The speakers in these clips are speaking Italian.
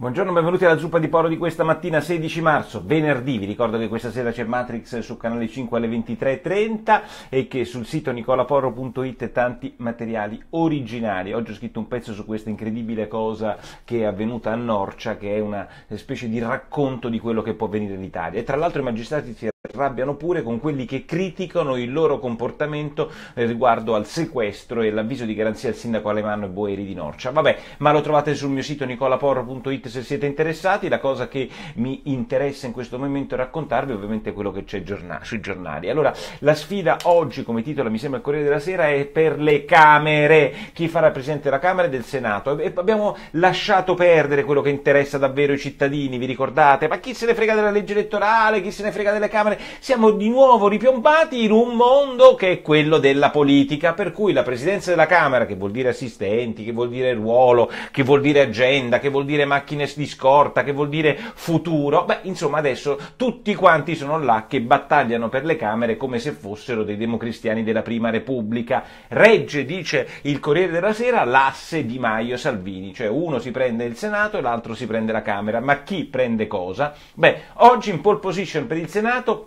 Buongiorno, benvenuti alla zuppa di Poro di questa mattina 16 marzo, venerdì. Vi ricordo che questa sera c'è Matrix su canale 5 alle 23.30 e che sul sito nicolaporro.it tanti materiali originali. Oggi ho scritto un pezzo su questa incredibile cosa che è avvenuta a Norcia, che è una specie di racconto di quello che può avvenire in Italia. E tra l'altro i magistrati si arrabbiano pure con quelli che criticano il loro comportamento eh, riguardo al sequestro e l'avviso di garanzia al sindaco Alemanno e Boeri di Norcia. Vabbè, ma lo trovate sul mio sito nicolaporro.it se siete interessati. La cosa che mi interessa in questo momento raccontarvi è ovviamente quello che c'è giorna- sui giornali. Allora, la sfida oggi, come titola mi sembra il Corriere della Sera, è per le Camere. Chi farà presidente della Camera e del Senato? E abbiamo lasciato perdere quello che interessa davvero i cittadini, vi ricordate? Ma chi se ne frega della legge elettorale? Chi se ne frega delle Camere? parlare, siamo di nuovo ripiombati in un mondo che è quello della politica, per cui la presidenza della Camera, che vuol dire assistenti, che vuol dire ruolo, che vuol dire agenda, che vuol dire macchine di scorta, che vuol dire futuro, beh, insomma adesso tutti quanti sono là che battagliano per le Camere come se fossero dei democristiani della Prima Repubblica. Regge, dice il Corriere della Sera, l'asse di Maio Salvini, cioè uno si prende il Senato e l'altro si prende la Camera, ma chi prende cosa? Beh, oggi in pole position per il Senato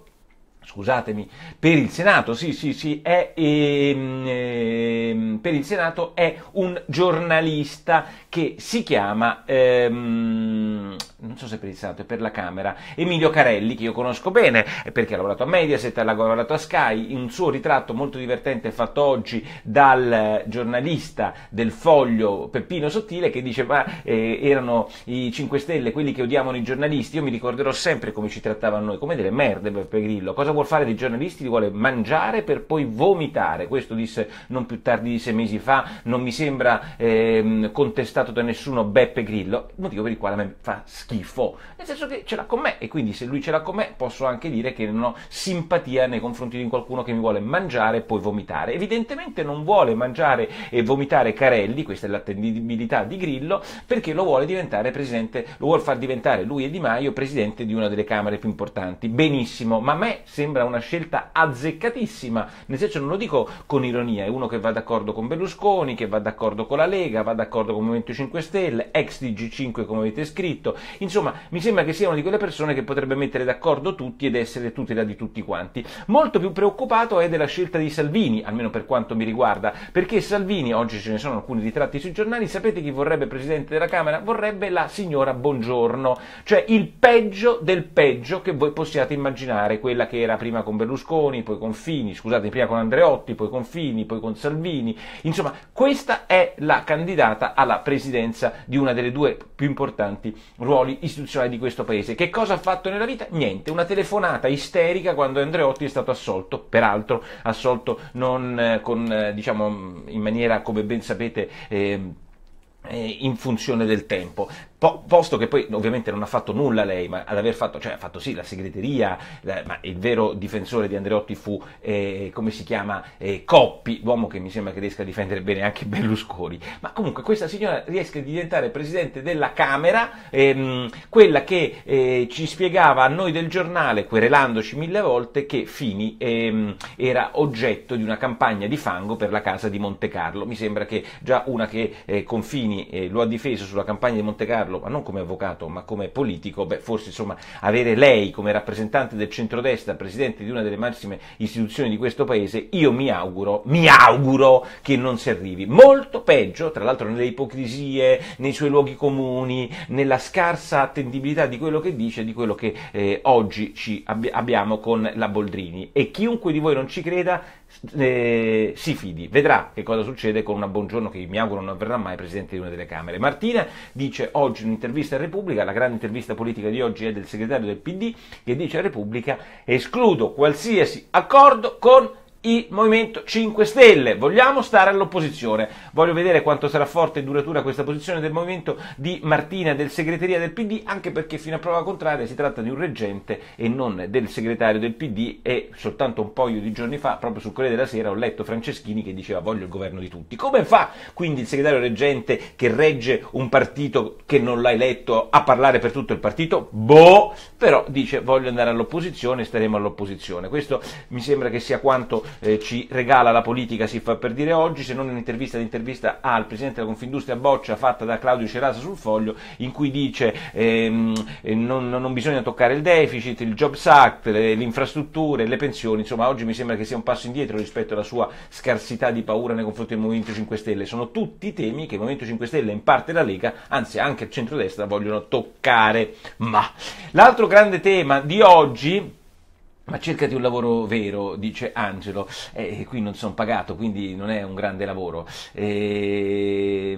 scusatemi, per il Senato, sì, sì, sì, è, ehm, ehm, per il Senato è un giornalista che si chiama, ehm, non so se per il Senato, è per la Camera, Emilio Carelli, che io conosco bene, perché ha lavorato a Mediaset, ha lavorato a Sky, un suo ritratto molto divertente fatto oggi dal giornalista del Foglio Peppino Sottile, che diceva eh, erano i 5 Stelle quelli che odiavano i giornalisti, io mi ricorderò sempre come ci trattavano noi, come delle merde Beppe Grillo, cosa vuol fare dei giornalisti? Li vuole mangiare per poi vomitare. Questo disse non più tardi di sei mesi fa, non mi sembra eh, contestato da nessuno Beppe Grillo, motivo per il quale a me fa schifo. Nel senso che ce l'ha con me e quindi se lui ce l'ha con me posso anche dire che non ho simpatia nei confronti di qualcuno che mi vuole mangiare e poi vomitare. Evidentemente non vuole mangiare e vomitare Carelli, questa è l'attendibilità di Grillo, perché lo vuole diventare presidente, lo vuole far diventare lui e Di Maio presidente di una delle Camere più importanti. Benissimo, ma a me se sembra una scelta azzeccatissima, nel senso non lo dico con ironia, è uno che va d'accordo con Berlusconi, che va d'accordo con la Lega, va d'accordo con il Movimento 5 Stelle, ex DG5 come avete scritto, insomma mi sembra che sia una di quelle persone che potrebbe mettere d'accordo tutti ed essere tutela di tutti quanti. Molto più preoccupato è della scelta di Salvini, almeno per quanto mi riguarda, perché Salvini, oggi ce ne sono alcuni ritratti sui giornali, sapete chi vorrebbe Presidente della Camera? Vorrebbe la signora Buongiorno, cioè il peggio del peggio che voi possiate immaginare, quella che era era prima con Berlusconi, poi con Fini, scusate, prima con Andreotti, poi con Fini, poi con Salvini. Insomma, questa è la candidata alla presidenza di una delle due più importanti ruoli istituzionali di questo paese. Che cosa ha fatto nella vita? Niente, una telefonata isterica quando Andreotti è stato assolto, peraltro assolto non eh, con, eh, diciamo, in maniera, come ben sapete, ehm, eh, in funzione del tempo po- posto che poi ovviamente non ha fatto nulla lei, ma ad aver fatto, cioè ha fatto sì la segreteria, la, ma il vero difensore di Andreotti fu, eh, come si chiama, eh, Coppi, l'uomo che mi sembra che riesca a difendere bene anche Berlusconi, ma comunque questa signora riesca a diventare presidente della Camera, ehm, quella che eh, ci spiegava a noi del giornale, querelandoci mille volte, che Fini ehm, era oggetto di una campagna di fango per la casa di Monte Carlo. Mi sembra che già una che eh, Confini eh, lo ha difeso sulla campagna di Monte Carlo farlo, ma non come avvocato, ma come politico, beh, forse insomma avere lei come rappresentante del centrodestra, presidente di una delle massime istituzioni di questo paese, io mi auguro, mi auguro che non si arrivi. Molto peggio, tra l'altro nelle ipocrisie, nei suoi luoghi comuni, nella scarsa attendibilità di quello che dice, di quello che eh, oggi ci abbi- abbiamo con la Boldrini. E chiunque di voi non ci creda, eh, si fidi, vedrà che cosa succede con una Buongiorno che mi auguro non avverrà mai, presidente di una delle Camere. Martina dice oggi oggi un'intervista a Repubblica, la grande intervista politica di oggi è del segretario del PD che dice a Repubblica escludo qualsiasi accordo con il Movimento 5 Stelle. Vogliamo stare all'opposizione. Voglio vedere quanto sarà forte e duratura questa posizione del movimento di Martina, del segreteria del PD, anche perché fino a prova contraria si tratta di un reggente e non del segretario del PD e soltanto un paio di giorni fa, proprio sul Corriere della Sera, ho letto Franceschini che diceva voglio il governo di tutti. Come fa quindi il segretario reggente che regge un partito che non l'ha eletto a parlare per tutto il partito? Boh! Però dice voglio andare all'opposizione, staremo all'opposizione. Questo mi sembra che sia quanto eh, ci regala la politica, si fa per dire oggi, se non un'intervista d'intervista al presidente della Confindustria Boccia fatta da Claudio Cerasa sul foglio, in cui dice ehm, eh, non, non bisogna toccare il deficit, il Jobs Act, le, le infrastrutture, le pensioni, insomma oggi mi sembra che sia un passo indietro rispetto alla sua scarsità di paura nei confronti del Movimento 5 Stelle, sono tutti temi che il Movimento 5 Stelle e in parte la Lega, anzi anche il centrodestra vogliono toccare. Ma l'altro grande tema di oggi ma cercati un lavoro vero, dice Angelo, eh, eh qui non sono pagato, quindi non è un grande lavoro. Eh,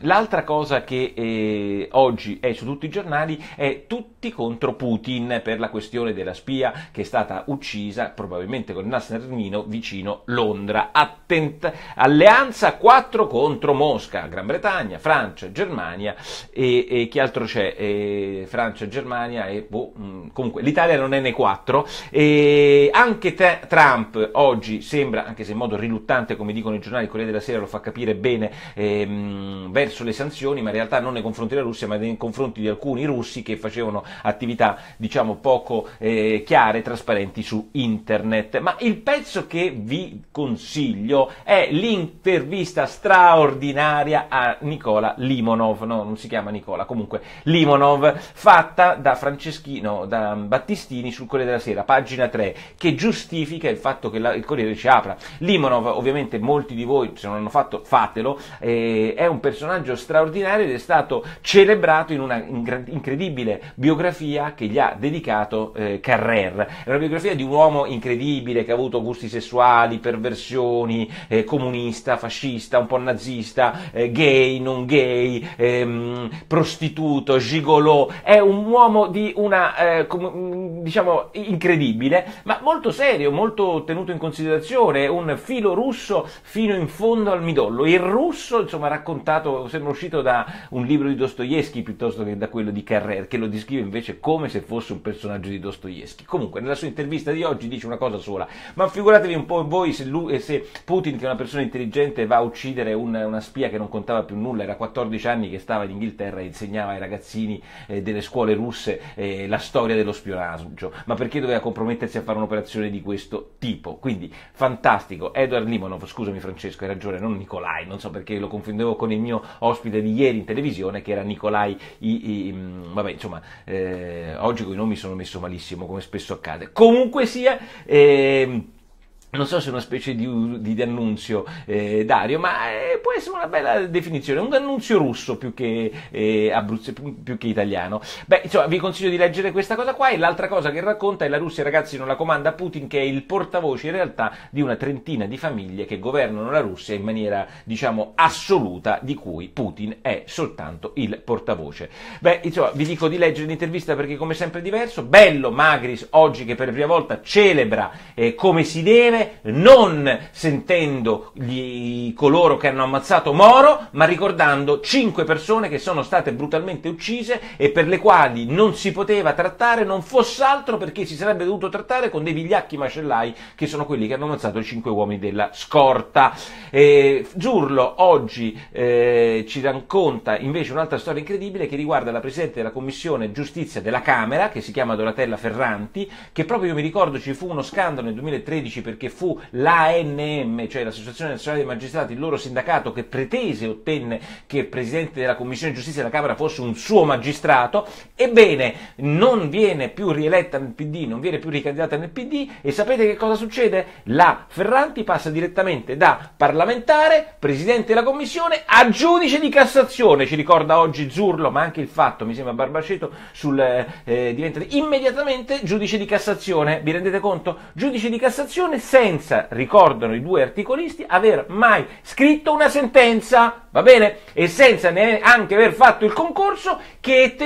l'altra cosa che eh, oggi è su tutti i giornali è tutti contro Putin per la questione della spia che è stata uccisa probabilmente con il nasnernino vicino Londra. Attent- alleanza 4 contro Mosca, Gran Bretagna, Francia, Germania e, e chi altro c'è? Eh, Francia, Germania e boh, mm, comunque l'Italia non è nei 4 e anche te, Trump oggi sembra, anche se in modo riluttante, come dicono i giornali, il Corriere della Sera lo fa capire bene, ehm, verso le sanzioni, ma in realtà non nei confronti della Russia, ma nei confronti di alcuni russi che facevano attività, diciamo, poco eh, chiare, trasparenti su internet. Ma il pezzo che vi consiglio è l'intervista straordinaria a Nicola Limonov, no, non si chiama Nicola, comunque Limonov, fatta da Franceschino, da Battistini sul Corriere della Sera, pagina 3 che giustifica il fatto che la, il Corriere ci apra. Limonov, ovviamente molti di voi se non l'hanno fatto, fatelo, eh, è un personaggio straordinario ed è stato celebrato in una incredibile biografia che gli ha dedicato eh, Carrer. È una biografia di un uomo incredibile che ha avuto gusti sessuali, perversioni, eh, comunista, fascista, un po' nazista, eh, gay, non gay, ehm, prostituto, gigolò. È un uomo di una, eh, diciamo, incredibile incredibile, ma molto serio, molto tenuto in considerazione, un filo russo fino in fondo al midollo. Il russo, insomma, raccontato, sembra uscito da un libro di Dostoevsky piuttosto che da quello di Carrer, che lo descrive invece come se fosse un personaggio di Dostoevsky. Comunque, nella sua intervista di oggi dice una cosa sola, ma figuratevi un po' voi se, lui, se Putin, che è una persona intelligente, va a uccidere un, una spia che non contava più nulla, era 14 anni che stava in Inghilterra e insegnava ai ragazzini eh, delle scuole russe eh, la storia dello spionaggio, ma perché doveva comprare promettersi a fare un'operazione di questo tipo. Quindi fantastico, Edward Limonov, scusami Francesco, hai ragione, non Nicolai, non so perché lo confondevo con il mio ospite di ieri in televisione che era Nicolai, I, I, mm, vabbè insomma eh, oggi con i nomi sono messo malissimo come spesso accade. Comunque sia... Eh, non so se è una specie di, di d'annunzio, eh, Dario, ma eh, può essere una bella definizione, un d'annunzio russo più che, eh, Abruzzo, più, più che italiano. Beh, insomma, vi consiglio di leggere questa cosa qua e l'altra cosa che racconta è la Russia, ragazzi, non la comanda Putin, che è il portavoce in realtà di una trentina di famiglie che governano la Russia in maniera, diciamo, assoluta, di cui Putin è soltanto il portavoce. Beh, insomma, vi dico di leggere l'intervista perché come sempre è diverso, bello Magris oggi che per la prima volta celebra eh, come si deve, Nazione non sentendo gli, coloro che hanno ammazzato Moro, ma ricordando cinque persone che sono state brutalmente uccise e per le quali non si poteva trattare, non fosse altro perché si sarebbe dovuto trattare con dei vigliacchi macellai che sono quelli che hanno ammazzato i cinque uomini della scorta. Eh, Zurlo oggi eh, ci racconta invece un'altra storia incredibile che riguarda la Presidente della Commissione Giustizia della Camera, che si chiama Doratella Ferranti, che proprio io mi ricordo ci fu uno scandalo nel 2013 perché fu l'ANM, cioè l'Associazione Nazionale dei Magistrati, il loro sindacato che pretese e ottenne che il Presidente della Commissione Giustizia della Camera fosse un suo magistrato, ebbene non viene più rieletta nel PD, non viene più ricandidata nel PD e sapete che cosa succede? La Ferranti passa direttamente da parlamentare, Presidente della Commissione, a giudice di Cassazione, ci ricorda oggi Zurlo, ma anche il fatto, mi sembra Barbaceto, sul, eh, eh diventa immediatamente giudice di Cassazione, vi rendete conto? Giudice di Cassazione senza, ricordano i due articolisti, aver mai scritto una sentenza va bene? E senza neanche aver fatto il concorso che,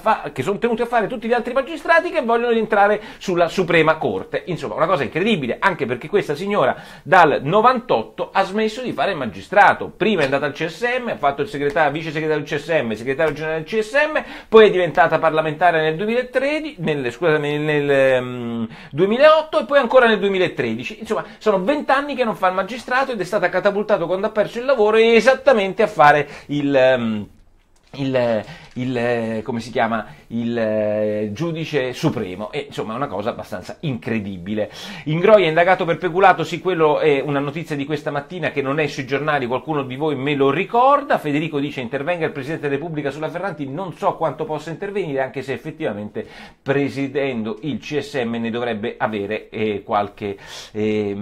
fa- che sono tenuti a fare tutti gli altri magistrati che vogliono entrare sulla Suprema Corte. Insomma, una cosa incredibile, anche perché questa signora dal 98 ha smesso di fare il magistrato. Prima è andata al CSM, ha fatto il segretario, vice segretario del CSM, segretario generale del CSM, poi è diventata parlamentare nel 2013, nel, scusami, nel um, ehm, 2008 e poi ancora nel 2013. Insomma, sono vent'anni che non fa il magistrato ed è stata catapultata quando ha perso il lavoro e esattamente a fare il... Ehm, il, il, come si chiama il eh, giudice supremo e insomma è una cosa abbastanza incredibile Ingroia è indagato per peculato sì quello è una notizia di questa mattina che non è sui giornali qualcuno di voi me lo ricorda Federico dice intervenga il Presidente della Repubblica sulla Ferranti non so quanto possa intervenire anche se effettivamente presidendo il CSM ne dovrebbe avere eh, qualche eh,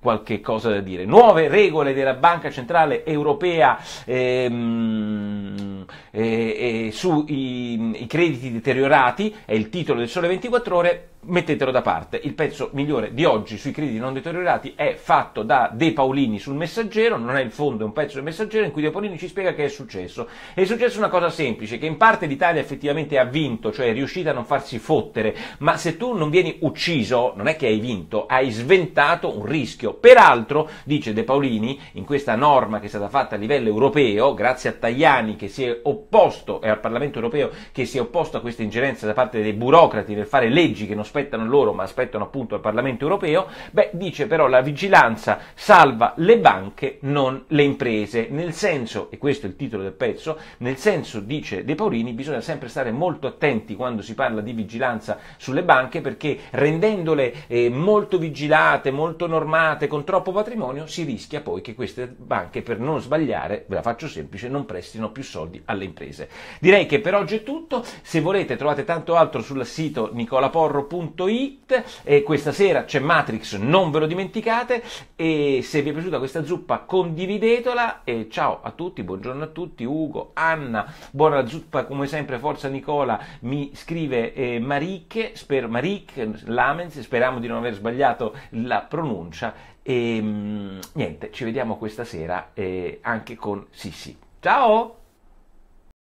qualche cosa da dire. Nuove regole della Banca Centrale Europea ehm, eh, eh, sui mm, crediti deteriorati, è il titolo del Sole 24 Ore mettetelo da parte. Il pezzo migliore di oggi sui crediti non deteriorati è fatto da De Paolini sul Messaggero, non è il fondo, è un pezzo del Messaggero in cui De Paolini ci spiega che è successo. È successo una cosa semplice, che in parte l'Italia effettivamente ha vinto, cioè è riuscita a non farsi fottere, ma se tu non vieni ucciso, non è che hai vinto, hai sventato un rischio. Peraltro, dice De Paolini, in questa norma che è stata fatta a livello europeo, grazie a Tajani che si è opposto, e al Parlamento europeo che si è opposto a questa ingerenza da parte dei burocrati nel fare leggi che non aspettano loro, ma aspettano appunto il Parlamento europeo, beh, dice però la vigilanza salva le banche, non le imprese, nel senso, e questo è il titolo del pezzo, nel senso, dice De Paulini, bisogna sempre stare molto attenti quando si parla di vigilanza sulle banche, perché rendendole eh, molto vigilate, molto normate, con troppo patrimonio, si rischia poi che queste banche, per non sbagliare, ve la faccio semplice, non prestino più soldi alle imprese. Direi che per oggi è tutto, se volete trovate tanto altro sul sito nicolaporro.com www.matrix.it e questa sera c'è Matrix, non ve lo dimenticate e se vi è piaciuta questa zuppa condividetela e ciao a tutti, buongiorno a tutti, Ugo, Anna, buona zuppa come sempre, forza Nicola, mi scrive eh, Maric, sper, Maric Lamens, speriamo di non aver sbagliato la pronuncia e mh, mm, niente, ci vediamo questa sera eh, anche con Sissi. Ciao!